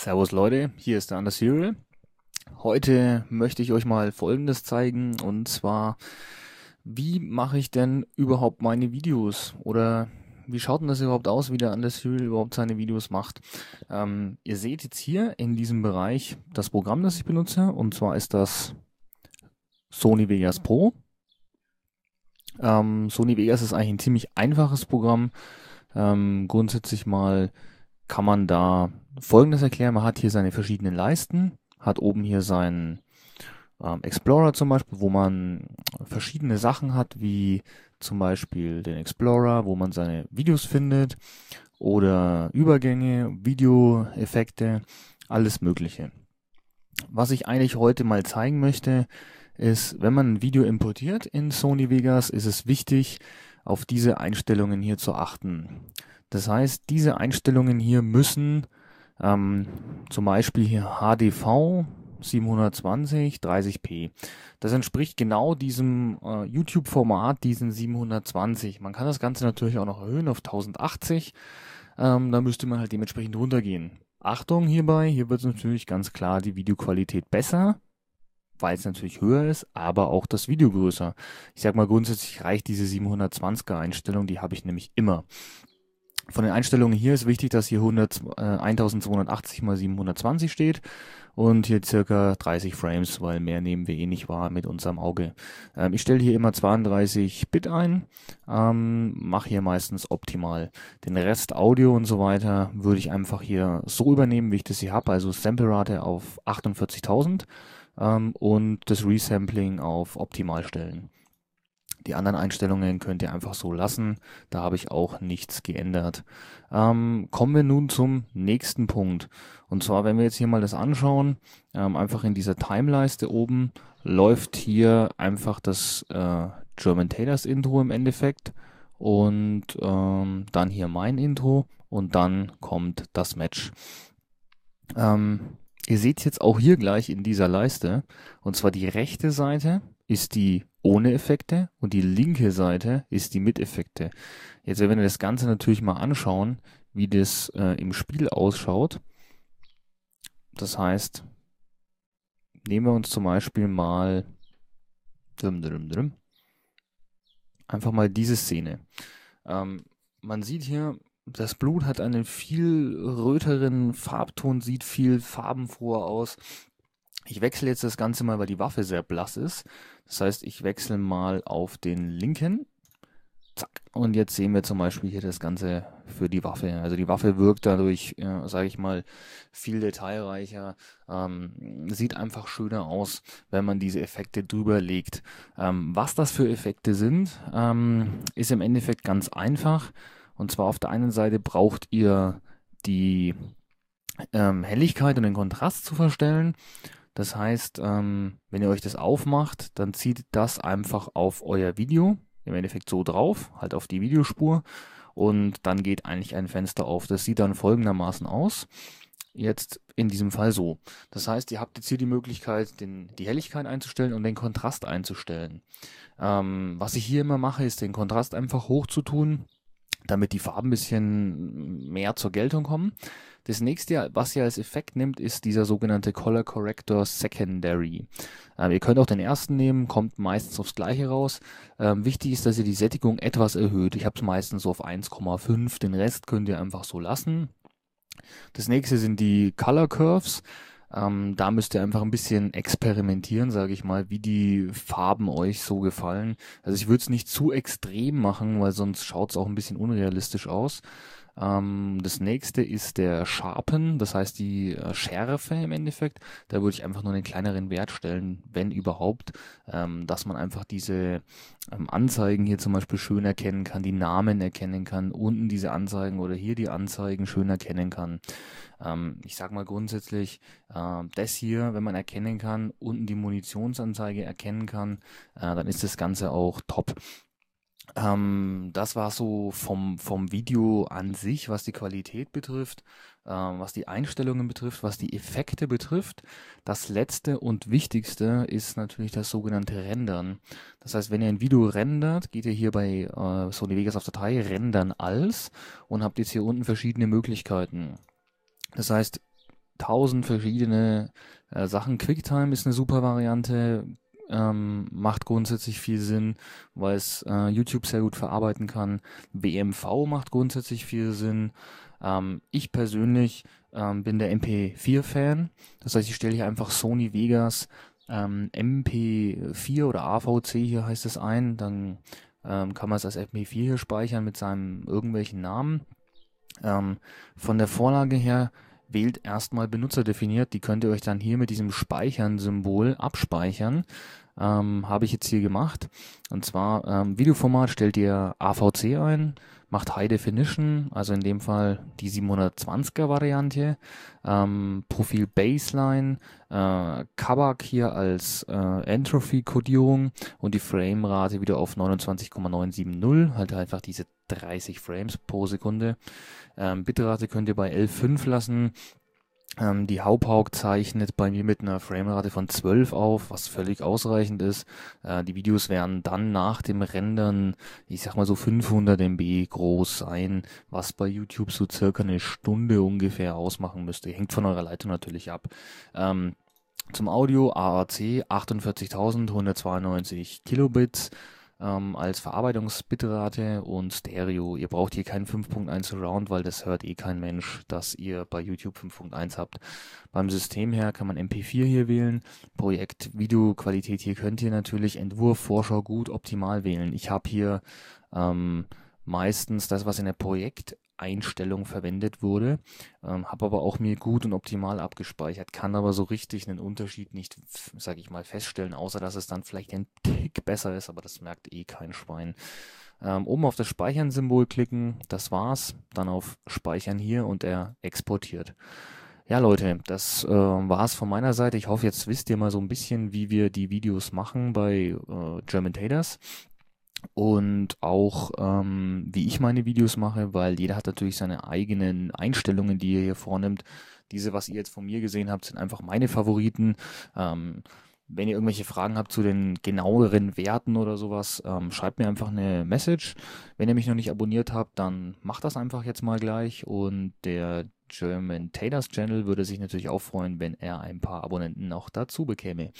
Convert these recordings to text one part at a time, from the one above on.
Servus Leute, hier ist der Anders Serial. Heute möchte ich euch mal Folgendes zeigen und zwar, wie mache ich denn überhaupt meine Videos oder wie schaut denn das überhaupt aus, wie der Anders Serial überhaupt seine Videos macht? Ähm, ihr seht jetzt hier in diesem Bereich das Programm, das ich benutze und zwar ist das Sony Vegas Pro. Ähm, Sony Vegas ist eigentlich ein ziemlich einfaches Programm. Ähm, grundsätzlich mal kann man da Folgendes erklären. Man hat hier seine verschiedenen Leisten, hat oben hier seinen ähm, Explorer zum Beispiel, wo man verschiedene Sachen hat, wie zum Beispiel den Explorer, wo man seine Videos findet oder Übergänge, Videoeffekte, alles Mögliche. Was ich eigentlich heute mal zeigen möchte, ist, wenn man ein Video importiert in Sony Vegas, ist es wichtig, auf diese Einstellungen hier zu achten. Das heißt, diese Einstellungen hier müssen ähm, zum Beispiel hier HDV 720 30p. Das entspricht genau diesem äh, YouTube-Format, diesen 720. Man kann das Ganze natürlich auch noch erhöhen auf 1080. Ähm, da müsste man halt dementsprechend runtergehen. Achtung hierbei, hier wird natürlich ganz klar die Videoqualität besser, weil es natürlich höher ist, aber auch das Video größer. Ich sag mal grundsätzlich reicht diese 720er Einstellung, die habe ich nämlich immer. Von den Einstellungen hier ist wichtig, dass hier 100, äh, 1280 mal 720 steht und hier circa 30 Frames, weil mehr nehmen wir eh nicht wahr mit unserem Auge. Ähm, ich stelle hier immer 32 Bit ein, ähm, mache hier meistens optimal. Den Rest Audio und so weiter würde ich einfach hier so übernehmen, wie ich das hier habe, also Samplerate auf 48.000 ähm, und das Resampling auf optimal stellen. Die anderen Einstellungen könnt ihr einfach so lassen. Da habe ich auch nichts geändert. Ähm, kommen wir nun zum nächsten Punkt. Und zwar, wenn wir jetzt hier mal das anschauen, ähm, einfach in dieser Time-Leiste oben läuft hier einfach das äh, German Taylors Intro im Endeffekt und ähm, dann hier mein Intro und dann kommt das Match. Ähm, ihr seht jetzt auch hier gleich in dieser Leiste und zwar die rechte Seite ist die ohne Effekte und die linke Seite ist die mit Effekte. Jetzt wenn wir das Ganze natürlich mal anschauen, wie das äh, im Spiel ausschaut. Das heißt, nehmen wir uns zum Beispiel mal einfach mal diese Szene. Ähm, man sieht hier, das Blut hat einen viel röteren Farbton, sieht viel farbenfroher aus. Ich wechsle jetzt das Ganze mal, weil die Waffe sehr blass ist. Das heißt, ich wechsle mal auf den linken. Zack. Und jetzt sehen wir zum Beispiel hier das Ganze für die Waffe. Also die Waffe wirkt dadurch, äh, sage ich mal, viel detailreicher, ähm, sieht einfach schöner aus, wenn man diese Effekte drüber legt. Ähm, was das für Effekte sind, ähm, ist im Endeffekt ganz einfach. Und zwar auf der einen Seite braucht ihr die ähm, Helligkeit und den Kontrast zu verstellen das heißt, ähm, wenn ihr euch das aufmacht, dann zieht das einfach auf euer Video, im Endeffekt so drauf, halt auf die Videospur und dann geht eigentlich ein Fenster auf. Das sieht dann folgendermaßen aus. Jetzt in diesem Fall so. Das heißt, ihr habt jetzt hier die Möglichkeit, den, die Helligkeit einzustellen und den Kontrast einzustellen. Ähm, was ich hier immer mache, ist den Kontrast einfach hochzutun damit die Farben ein bisschen mehr zur Geltung kommen. Das nächste, was ihr als Effekt nimmt, ist dieser sogenannte Color Corrector Secondary. Ähm, ihr könnt auch den ersten nehmen, kommt meistens aufs gleiche raus. Ähm, wichtig ist, dass ihr die Sättigung etwas erhöht. Ich habe es meistens so auf 1,5, den Rest könnt ihr einfach so lassen. Das nächste sind die Color Curves. Ähm, da müsst ihr einfach ein bisschen experimentieren, sage ich mal, wie die Farben euch so gefallen. Also ich würde es nicht zu extrem machen, weil sonst schaut es auch ein bisschen unrealistisch aus. Ähm, das nächste ist der Sharpen, das heißt die äh, Schärfe im Endeffekt. Da würde ich einfach nur einen kleineren Wert stellen, wenn überhaupt, ähm, dass man einfach diese ähm, Anzeigen hier zum Beispiel schön erkennen kann, die Namen erkennen kann, unten diese Anzeigen oder hier die Anzeigen schön erkennen kann. Ähm, ich sag mal grundsätzlich, äh, das hier, wenn man erkennen kann, unten die Munitionsanzeige erkennen kann, äh, dann ist das Ganze auch top. Ähm, das war so vom, vom Video an sich, was die Qualität betrifft, ähm, was die Einstellungen betrifft, was die Effekte betrifft. Das letzte und wichtigste ist natürlich das sogenannte Rendern. Das heißt, wenn ihr ein Video rendert, geht ihr hier bei äh, Sony Vegas auf Datei, rendern als und habt jetzt hier unten verschiedene Möglichkeiten. Das heißt, tausend verschiedene äh, Sachen. QuickTime ist eine super Variante ähm, macht grundsätzlich viel Sinn, weil es äh, YouTube sehr gut verarbeiten kann. BMV macht grundsätzlich viel Sinn. Ähm, ich persönlich ähm, bin der MP4-Fan. Das heißt, ich stelle hier einfach Sony Vegas ähm, MP4 oder AVC hier heißt es ein. Dann ähm, kann man es als MP4 hier speichern mit seinem irgendwelchen Namen. Ähm, von der Vorlage her wählt erstmal Benutzer definiert. Die könnt ihr euch dann hier mit diesem Speichern-Symbol abspeichern. Ähm, Habe ich jetzt hier gemacht. Und zwar ähm, Videoformat stellt ihr AVC ein, macht High Definition, also in dem Fall die 720er Variante, ähm, Profil Baseline, äh, Kabak hier als äh, Entropy-Kodierung und die Framerate wieder auf 29,970, halt einfach diese 30 Frames pro Sekunde. Ähm, Bitrate könnt ihr bei L5 lassen. Ähm, die Hauphauk zeichnet bei mir mit einer Framerate von 12 auf, was völlig ausreichend ist. Äh, die Videos werden dann nach dem Rendern, ich sag mal so 500 MB groß sein, was bei YouTube so circa eine Stunde ungefähr ausmachen müsste. Hängt von eurer Leitung natürlich ab. Ähm, zum Audio AAC 48.192 Kilobits ähm, als Verarbeitungsbitrate und Stereo. Ihr braucht hier keinen 5.1 Surround, weil das hört eh kein Mensch, dass ihr bei YouTube 5.1 habt. Beim System her kann man MP4 hier wählen, Projekt Videoqualität hier könnt ihr natürlich Entwurf, Vorschau, gut, optimal wählen. Ich habe hier ähm, meistens das, was in der Projekt Einstellung verwendet wurde. Ähm, habe aber auch mir gut und optimal abgespeichert, kann aber so richtig einen Unterschied nicht, sage ich mal, feststellen, außer dass es dann vielleicht ein Tick besser ist, aber das merkt eh kein Schwein. Ähm, oben auf das Speichern-Symbol klicken, das war's. Dann auf Speichern hier und er exportiert. Ja, Leute, das äh, war's von meiner Seite. Ich hoffe, jetzt wisst ihr mal so ein bisschen, wie wir die Videos machen bei äh, German Taters und auch ähm, wie ich meine Videos mache, weil jeder hat natürlich seine eigenen Einstellungen, die er hier vornimmt. Diese, was ihr jetzt von mir gesehen habt, sind einfach meine Favoriten. Ähm, wenn ihr irgendwelche Fragen habt zu den genaueren Werten oder sowas, ähm, schreibt mir einfach eine Message. Wenn ihr mich noch nicht abonniert habt, dann macht das einfach jetzt mal gleich. Und der German Taters Channel würde sich natürlich auch freuen, wenn er ein paar Abonnenten noch dazu bekäme.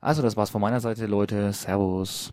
Also das war's von meiner Seite, Leute. Servus.